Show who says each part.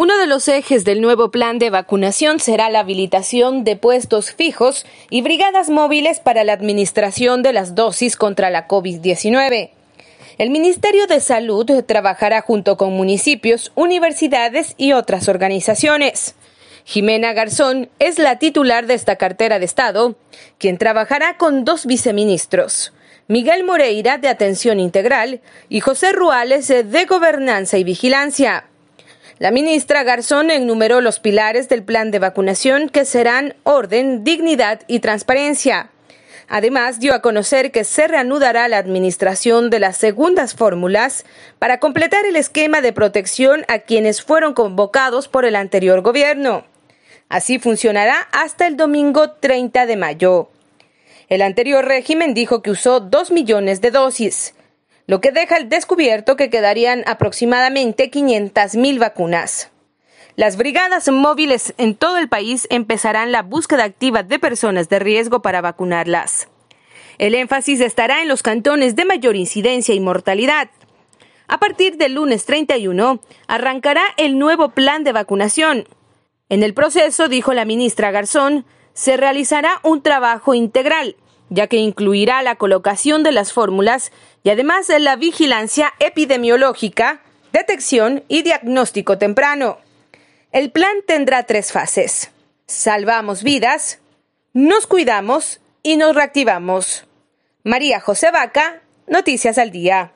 Speaker 1: Uno de los ejes del nuevo plan de vacunación será la habilitación de puestos fijos y brigadas móviles para la administración de las dosis contra la COVID-19. El Ministerio de Salud trabajará junto con municipios, universidades y otras organizaciones. Jimena Garzón es la titular de esta cartera de Estado, quien trabajará con dos viceministros, Miguel Moreira de Atención Integral y José Ruales de Gobernanza y Vigilancia. La ministra Garzón enumeró los pilares del plan de vacunación que serán orden, dignidad y transparencia. Además, dio a conocer que se reanudará la administración de las segundas fórmulas para completar el esquema de protección a quienes fueron convocados por el anterior gobierno. Así funcionará hasta el domingo 30 de mayo. El anterior régimen dijo que usó dos millones de dosis lo que deja al descubierto que quedarían aproximadamente 500.000 vacunas. Las brigadas móviles en todo el país empezarán la búsqueda activa de personas de riesgo para vacunarlas. El énfasis estará en los cantones de mayor incidencia y mortalidad. A partir del lunes 31 arrancará el nuevo plan de vacunación. En el proceso, dijo la ministra Garzón, se realizará un trabajo integral ya que incluirá la colocación de las fórmulas y además de la vigilancia epidemiológica, detección y diagnóstico temprano. El plan tendrá tres fases. Salvamos vidas, nos cuidamos y nos reactivamos. María José Vaca, Noticias al Día.